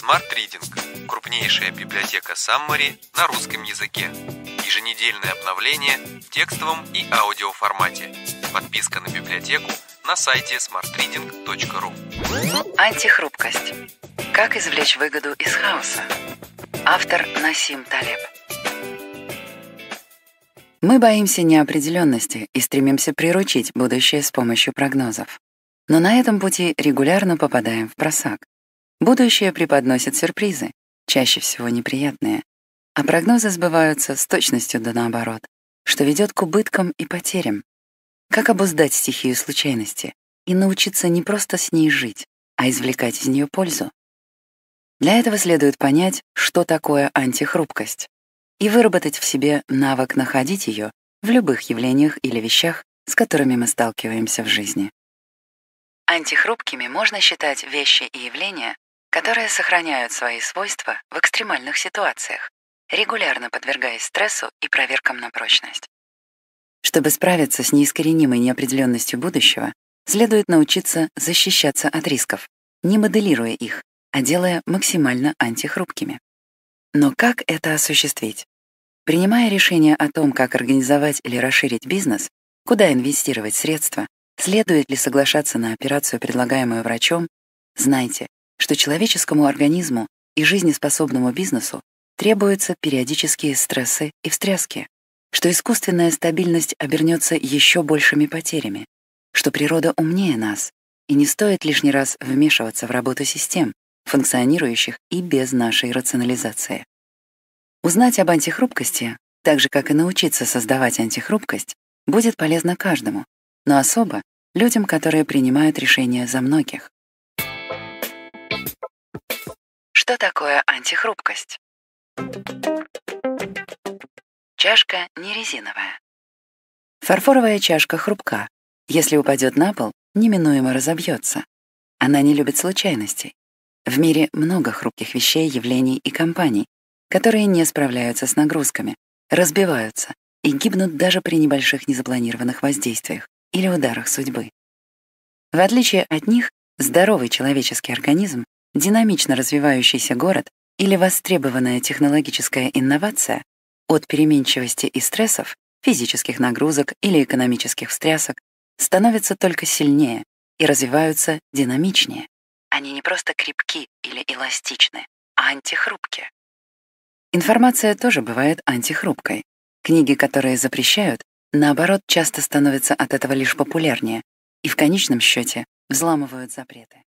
Smart Reading – крупнейшая библиотека Саммари на русском языке. Еженедельное обновление в текстовом и аудиоформате. Подписка на библиотеку на сайте smartreading.ru Антихрупкость. Как извлечь выгоду из хаоса? Автор Насим Талеб. Мы боимся неопределенности и стремимся приручить будущее с помощью прогнозов. Но на этом пути регулярно попадаем в просак. Будущее преподносит сюрпризы, чаще всего неприятные, а прогнозы сбываются с точностью да наоборот, что ведет к убыткам и потерям. Как обуздать стихию случайности и научиться не просто с ней жить, а извлекать из нее пользу? Для этого следует понять, что такое антихрупкость, и выработать в себе навык находить ее в любых явлениях или вещах, с которыми мы сталкиваемся в жизни. Антихрупкими можно считать вещи и явления, которые сохраняют свои свойства в экстремальных ситуациях, регулярно подвергаясь стрессу и проверкам на прочность. Чтобы справиться с неискоренимой неопределенностью будущего, следует научиться защищаться от рисков, не моделируя их, а делая максимально антихрупкими. Но как это осуществить? Принимая решение о том, как организовать или расширить бизнес, куда инвестировать средства, следует ли соглашаться на операцию, предлагаемую врачом, знайте, что человеческому организму и жизнеспособному бизнесу требуются периодические стрессы и встряски, что искусственная стабильность обернется еще большими потерями, что природа умнее нас, и не стоит лишний раз вмешиваться в работу систем, функционирующих и без нашей рационализации. Узнать об антихрупкости, так же, как и научиться создавать антихрупкость, будет полезно каждому, но особо людям, которые принимают решения за многих. Что такое антихрупкость? Чашка не резиновая. Фарфоровая чашка хрупка. Если упадет на пол, неминуемо разобьется. Она не любит случайностей. В мире много хрупких вещей, явлений и компаний, которые не справляются с нагрузками, разбиваются и гибнут даже при небольших незапланированных воздействиях или ударах судьбы. В отличие от них, здоровый человеческий организм динамично развивающийся город или востребованная технологическая инновация от переменчивости и стрессов, физических нагрузок или экономических встрясок становятся только сильнее и развиваются динамичнее. Они не просто крепки или эластичны, а антихрупки. Информация тоже бывает антихрупкой. Книги, которые запрещают, наоборот, часто становятся от этого лишь популярнее и в конечном счете взламывают запреты.